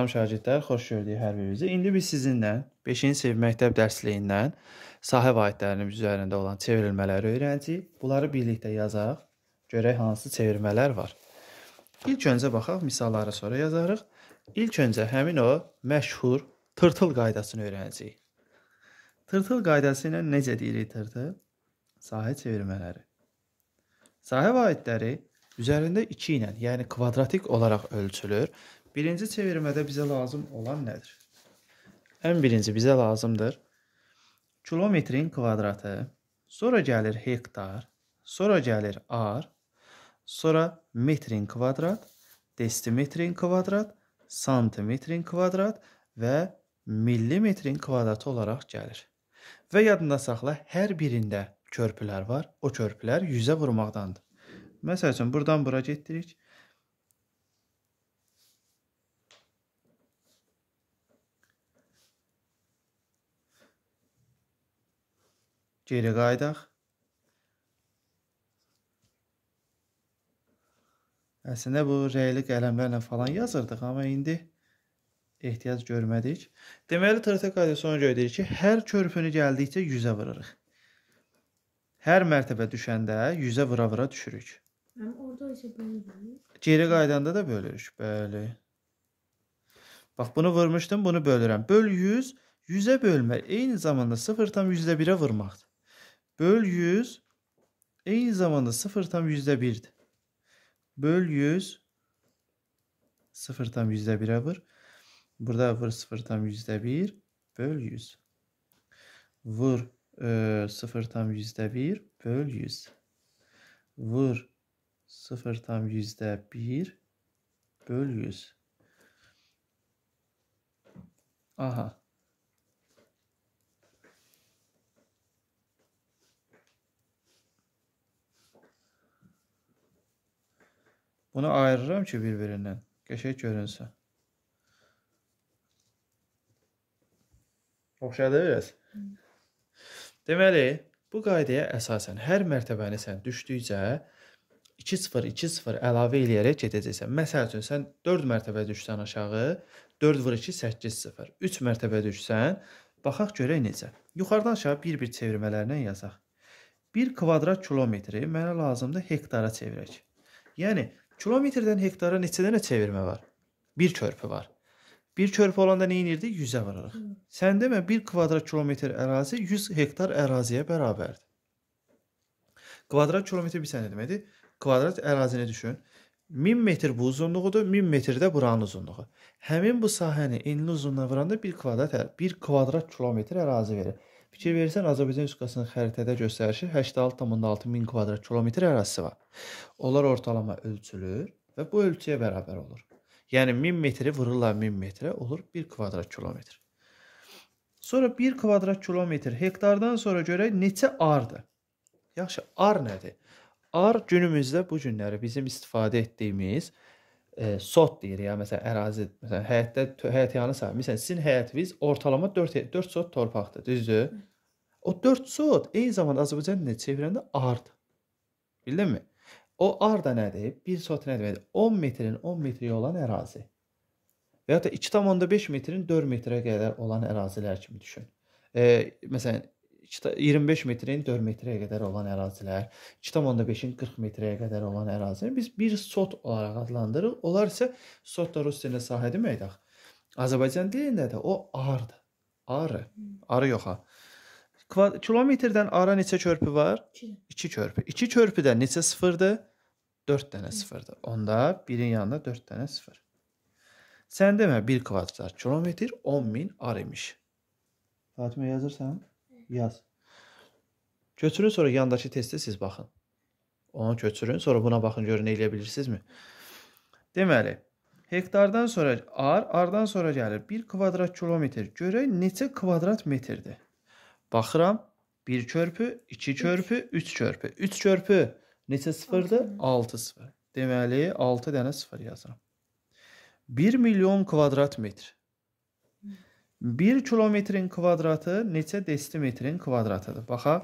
Salam şagirdlər, xoş gördük hər birinizi. İndi biz sizinlə 5-ci sinif məktəb dərsliyindən sahə vaidlərinin üzərində olan çevrilmələri öyrənəcəyik. Bunları birlikdə yazaq, görək hansı çevirmələr var. İlk öncə baxaq, misalları sonra yazarıq. İlk öncə həmin o məşhur tırtıl qaydasını öyrənəcəyik. Tırtıl qaydası ilə necə deyirik tırtıl? Sahə çevirmələri. Sahə vaidləri üzərində 2 ilə, yəni kvadratik olaraq ölçülür Birinci çevirmədə bizə lazım olan nədir? Ən birinci bizə lazımdır kilometrin kvadratı, sonra gəlir hektar, sonra gəlir ar, sonra metrin kvadrat, desimetrin kvadrat, santimetrin kvadrat və millimetrin kvadratı olaraq gəlir. Və yadında saxla, hər birində körpülər var. O körpülər yüzə vurmaqdandır. Məsəl üçün, buradan bura getdirik. Geri qayıdaq. Əslində bu rəyli qələmlərlə falan yazırdıq, amma indi ehtiyac görmədik. Deməli, TRT qaydası ona görə deyir ki, hər körpünü gəldikcə 100-ə vırırıq. Hər mərtəbə düşəndə 100-ə vıra-vıra düşürük. Həm orada isə bölürük. Geri qaydanda da bölürük, bəli. Bax, bunu vurmuşdum, bunu bölürəm. Böl 100, 100-ə bölmək eyni zamanda 0,1-ə 1-ə vurmaqdır. Böl 100 eğil zamanı 0 tam %1'di. Böl 100 0 tam %1'e vur. Burada vur 0 tam %1 böl 100. Vur e, 0 tam %1 böl 100. Vur 0 tam %1 böl 100. Aha. Bunu ayırıram ki bir-birindən. Qəşək görünsün. Oxşadı biraz. Deməli, bu qaydaya əsasən hər mərtəbəni sən düşdükcə 2-0 2-0 əlavə eləyərək gedəcəksən. Məsəl üçün sən 4 mərtəbə düşsən aşağı, 4 vur 2 8-0. 3 mərtəbə düşsən, baxaq görək necə. Yuxarıdan aşağı bir-bir çevirmələrlə yazaq. 1 kvadrat kilometri mənə lazımdır hektara çevirək. Yəni Kilometrdən hektara neçə dənə çevirmə var? Bir körpü var. Bir körpü olanda nə edirdik? 100-ə varırıq. Sən demə 1 kvadrat kilometr ərazi 100 hektar əraziyə bərabərdir. Kvadrat kilometr bir sənə deməkdir. Kvadrat ərazini düşün. 1000 metr bu uzunluğudur, 1000 metr də buranın uzunluğu. Həmin bu sahəni enli uzunluğuna vuranda 1 kvadrat 1 kvadrat kilometr ərazi verir. Fikirversən Azərbaycan Respublikasının xəritədə göstərişi 86,6 min kvadrat kilometr ərazisi var. Onlar ortalama ölçülür və bu ölçüyə bərabər olur. Yəni 1000 metri vururlar 1000 metrə olur 1 kvadrat kilometr. Sonra 1 kvadrat kilometr hektardan sonra görək neçə ardır? Yaxşı, ar nədir? Ar günümüzdə bu günləri bizim istifadə etdiyimiz e, sot deyirik ya, məsələn, ərazi, məsələn, həyətdə həyətyanı sayır. Məsələn, sizin həyətiniz ortalama 4 4 sot torpaqdır, düzdür? O 4 sot eyni zamanda Azərbaycan dilinə çevirəndə ard. Bildinmi? O arda nədir? 1 sot nə deməkdir? 10 metrin 10 metri olan ərazi. Və ya da 2.5 metrin 4 metrə qədər olan ərazilər kimi düşün. E, məsələn, 25 metrin 4 metrəyə qədər olan ərazilər, 2,5-in 40 metrəyə qədər olan ərazilər biz bir sot olaraq adlandırırıq. Onlar isə sot da rus dilində sahə deməkdir. Azərbaycan dilində də o ardır. Arı. Arı yox ha. Kilometrdən ara neçə körpü var? 2 körpü. 2 körpüdə neçə sıfırdır? 4 dənə sıfırdır. Onda birin yanında 4 dənə sıfır. Sən demə 1 kvadrat kilometr 10 min ar imiş. Fatimə yazırsan? yaz. Götürün sonra yandakı testə siz baxın. Onu götürün, sonra buna baxın görün eləyə bilirsinizmi? Deməli, hektardan sonra ar, ardan sonra gəlir 1 kvadrat kilometr. Görək neçə kvadrat metrdir? Baxıram, 1 körpü, 2 körpü, 3 körpü. 3 körpü neçə sıfırdır? 6 sıfır. Deməli, 6 dənə sıfır yazıram. 1 milyon kvadrat metr. 1 kilometrin kvadratı neçə desimetrin kvadratıdır? Baxaq.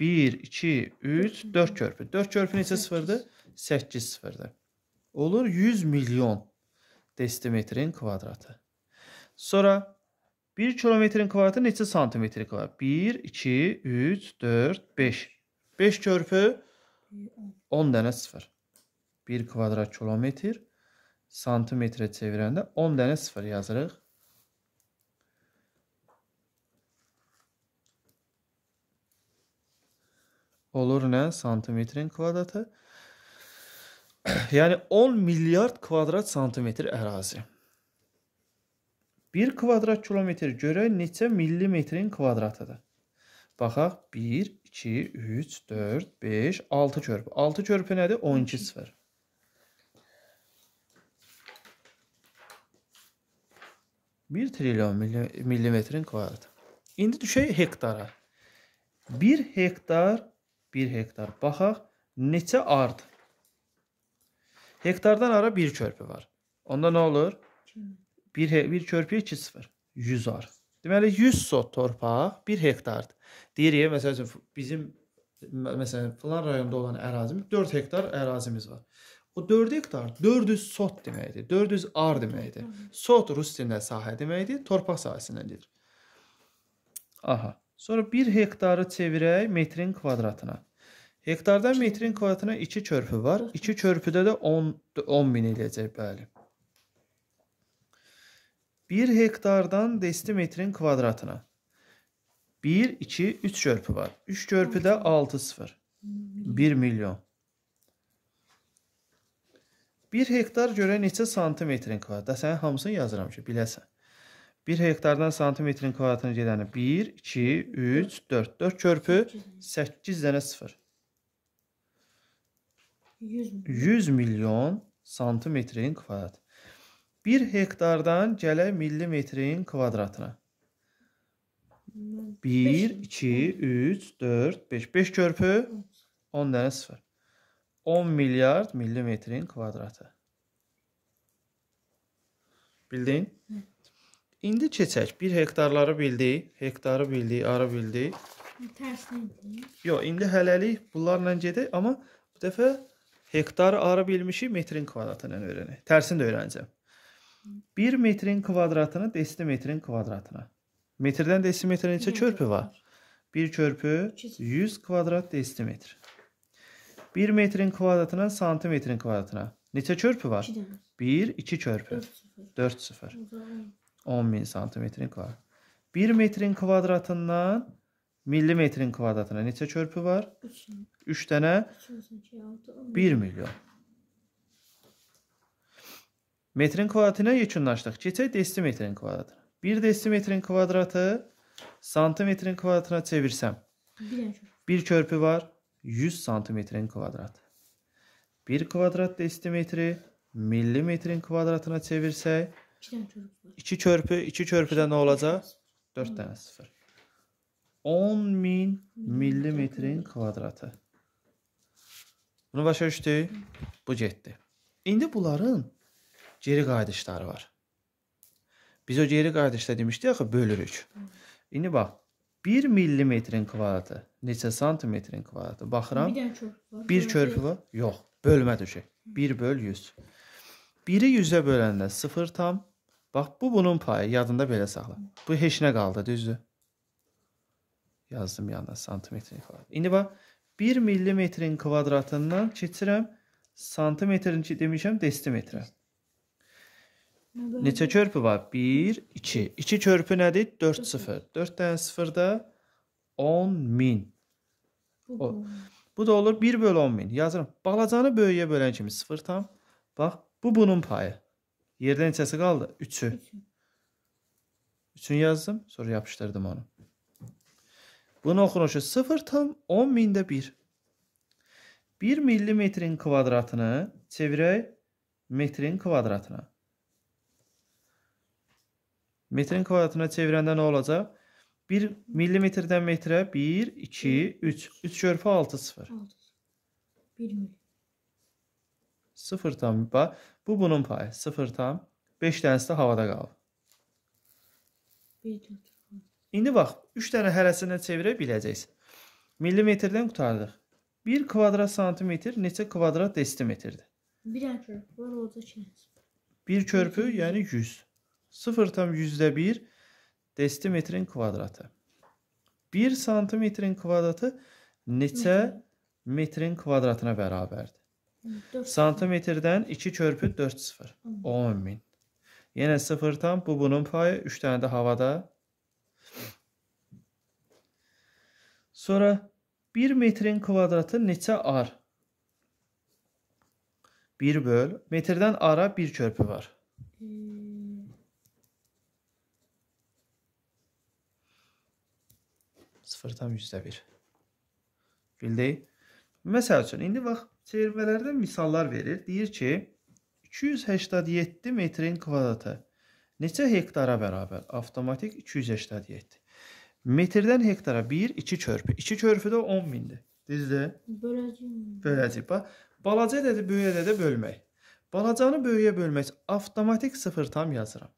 1, 2, 3, 4 körpü. 4 körpü neçə sıfırdır? 8 sıfırdır. Olur 100 milyon desimetrin kvadratı. Sonra 1 kilometrin kvadratı neçə santimetrin kvadratı? 1, 2, 3, 4, 5. 5 körpü 10 dənə sıfır. 1 kvadrat kilometr santimetrə çevirəndə 10 dənə sıfır yazırıq. olur nə? Santimetrin kvadratı. yəni 10 milyard kvadrat santimetr ərazi. 1 kvadrat kilometr görək neçə millimetrin kvadratıdır. Baxaq 1, 2, 3, 4, 5, 6 körpü. 6 körpü nədir? 12 sıfır. Bir trilyon millimetrin kvadratı. İndi düşək hektara. Bir hektar 1 hektar. Baxaq, neçə ard? Hektardan ara 1 körpü var. Onda nə olur? 1 1 körpüyə 2 0. 100 ar. Deməli 100 sot torpaq 1 hektardır. Deyirik, məsəl üçün bizim məsələn filan rayonda olan ərazimiz 4 hektar ərazimiz var. O 4 hektar 400 sot deməkdir. 400 ar deməkdir. Sot rus dilində sahə deməkdir, torpaq sahəsindən deyir. Aha. Sonra 1 hektarı çevirək metrin kvadratına. Hektardan metrin kvadratına 2 körpü var. 2 körpüdə də 10 10 min eləyəcək, bəli. 1 hektardan desti metrin kvadratına. 1, 2, 3 körpü var. 3 körpüdə 6 sıfır. 1 milyon. 1 hektar görə neçə santimetrin kvadrat? Sən hamısını yazıram ki, biləsən. 1 hektardan santimetrin kvadratına gedəni 1, 2, 3, 4, 4 körpü 8 dənə 0. 100 milyon santimetrin kvadrat. 1 hektardan gələ millimetrin kvadratına. 1, 2, 3, 4, 5. 5 körpü 10 dənə 0. 10 milyard millimetrin kvadratı. Bildin? Hı. İndi keçək. 1 hektarları bildik, hektarı bildik, arı bildik. Tərsindir. Yox, indi hələlik bunlarla gedək, amma bu dəfə hektarı arı bilmişik metrin kvadratı ilə öyrənək. Tərsini də öyrənəcəm. 1 metrin kvadratını desimetrin kvadratına. Metrdən desimetrə neçə körpü var? 1 körpü 100 kvadrat desimetr. 1 metrin kvadratına santimetrin kvadratına. Neçə körpü var? 1, 2 körpü. 4, 0. 10.000 santimetrin kvadrat. 1 metrin kvadratından millimetrin kvadratına neçə körpü var? 3 dənə 1 milyon. Metrin kvadratına yekunlaşdıq. Keçək desimetrin kvadratına. 1 desimetrin kvadratı santimetrin kvadratına çevirsəm. Bir körpü var. 100 santimetrin kvadratı. 1 kvadrat desimetri millimetrin kvadratına çevirsək İki dənə körpü var. İki körpü, iki körpüdə nə olacaq? 4 hmm. dənə 0. 10 min millimetrin kvadratı. Bunu başa düşdük? Bu getdi. İndi bunların geri qayıdışları var. Biz o geri qayıdışda demişdik axı bölürük. İndi bax 1 millimetrin kvadratı neçə santimetrin kvadratı? Baxıram. Bir körpü var. Bir körpü var. Yox, bölmə düşək. 1 böl 100. 1-i 100-ə böləndə 0 tam Bax, bu bunun payı. Yadında belə saxla. Bu heç nə qaldı, düzdür? Yazdım yanına santimetrin kvadrat. İndi bax, 1 millimetrin kvadratından keçirəm santimetrin ki, demişəm, desimetrə. Neçə körpü var? 1, 2. 2 körpü nədir? 4, 0. 4 dənə 0-da 10 min. O, bu da olur 1 bölü 10 min. Yazıram. Balacanı böyüyə bölən kimi 0 tam. Bax, bu bunun payı. Yerdə neçəsi qaldı? 3-ü. 3-ünü yazdım, sonra yapışdırdım onu. Bunu oxunuşu 0 tam 10 mində 1. 1 millimetrin kvadratını çevirək metrin kvadratına. Metrin kvadratına çevirəndə nə olacaq? 1 millimetrdən metrə 1, 2, 3. 3 körpə 6, 0. 6, 1 millimetr. 0 tam bax, bu bunun payı 0 tam 5 dənəsi də havada qalıb. İndi bax, 3 dənə hərəsində çevirə biləcəksən. Millimetrdən qutardıq. 1 kvadrat santimetr neçə kvadrat desimetrdir? 1 körpü var, orada 2 1 körpü, yəni 100. 0 tam 101 desimetrin kvadratı. 1 santimetrin kvadratı neçə metrin kvadratına bərabərdir? Santimetrdən 2 körpü 4 sıfır. 10 min. Yenə sıfır tam. Bu bunun payı. 3 dənə də havada. Sonra 1 metrin kvadratı neçə ar? 1 böl. Metrdən ara 1 körpü var. Sıfır tam yüzdə bir. Bildik. Məsəl üçün, indi bax, çevirmələrdən misallar verir. Deyir ki, 287 metrin kvadratı neçə hektara bərabər? Avtomatik 287. Metrdən hektara 1, 2 körpü. 2 körpü də 10 mindir. Düzdür? Böləcəm. Böləcəm. Bax, balaca ədədi böyük ədədə bölmək. Balacanı böyüyə bölmək avtomatik 0 tam yazıram.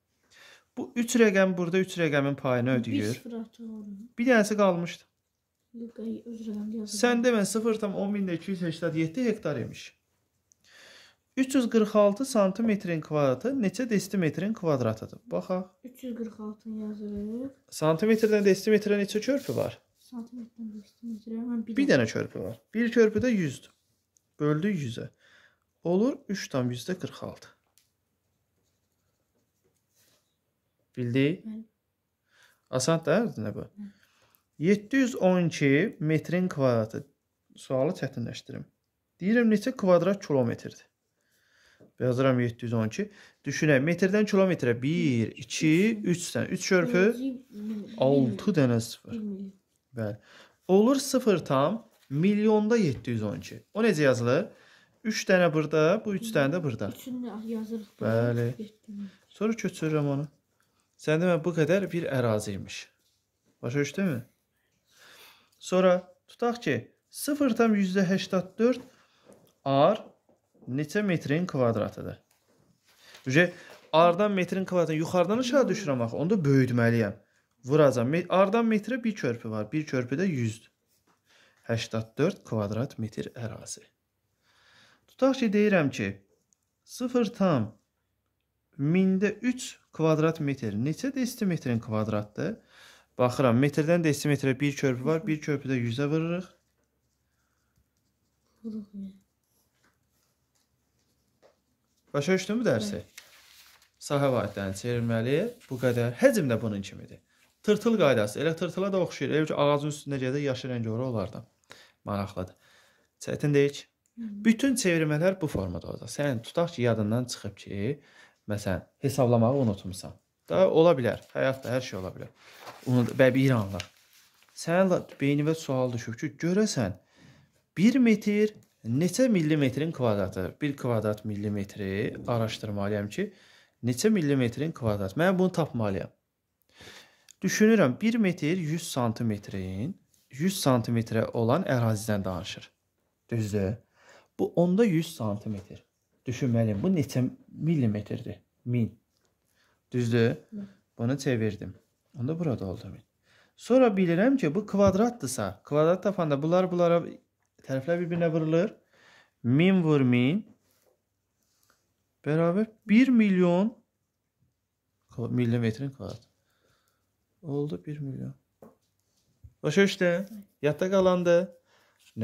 Bu 3 rəqəm burada 3 rəqəmin payını ödəyir. Bir, bir dənəsi qalmışdı. Sən demə 0,10287 hektar imiş. 346 santimetrin kvadratı neçə desimetrin kvadratıdır? Baxaq. 346 yazırıq. Santimetrdən desimetrə neçə körpü var? Santimetrdən desimetrə mən bir, bir dənə körpü var. Bir körpüdə 100-dür. Böldü 100-ə. Olur 3,46. Bildik? Bəli. Asan da, nə bu? Hı. 712 metrin kvadratı. Sualı çətinləşdirim. Deyirəm neçə kvadrat kilometrdir? Yazıram 712. Düşünək, metrdən kilometrə 1, 2, 3 sən. 3 çörpü 6 dənə 0. Bəli. Olur 0 tam milyonda 712. O necə yazılır? 3 dənə burada, bu 3 dənə də burada. 3-ünü yazırıq. Bəli. Sonra köçürürəm onu. Sən demə bu qədər bir ərazi imiş. Başa düşdünmü? Sonra tutaq ki, 0,84 r neçə metrin kvadratıdır? Ücə r-dan metrin kvadratını yuxarıdan aşağı düşürəm axı. Onda böyütməliyəm. Vuracam. R-dan metrə bir körpü var. Bir körpü də 100-dür. 84 kvadrat metr ərazi. Tutaq ki, deyirəm ki, 0 tam mində 3 kvadrat metr neçə desimetrin kvadratıdır? Baxıram. Metrdən desimetrə bir körpü var. Bir körpüdə 100-ə vururuq. Vururuq. Başa düşdün mü dərsi? Sahə vaidlərini çevirməli. Bu qədər. Həcm də bunun kimidir. Tırtıl qaydası. Elə tırtıla da oxşayır. Elə ki, ağacın üstündə gəlir, yaşıl rəngi ora olardı. Maraqlıdır. Çətin deyil ki. Bütün çevirmələr bu formada olacaq. Sənin tutaq ki, yadından çıxıb ki, məsələn, hesablamağı unutmusan. Da ola bilər. Həyatda hər şey ola bilər. Onu bəbi İranlar. Sənin beyninə sual düşüb ki, görəsən 1 metr neçə millimetrin kvadratı? 1 kvadrat millimetri araşdırmalıyam ki, neçə millimetrin kvadratı? Mən bunu tapmalıyam. Düşünürəm 1 metr 100 santimetrin 100 santimetrə olan ərazidən danışır. Düzdür? Bu onda 100 santimetr. Düşünməliyəm. Bu neçə millimetrdir? 1000 Düzdür? Bunu çevirdim. Onda bura doldurmayın. Sonra bilirəm ki, bu kvadratdırsa, kvadrat tapanda bunlar bunlara tərəflər bir-birinə vurulur. 1000 vur 1000 bərabər 1 milyon millimetrin kvadrat. Oldu 1 milyon. Başa düşdü? Yadda qalandı.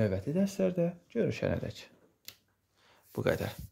Növbəti dərslərdə görüşənədək. Bu qədər.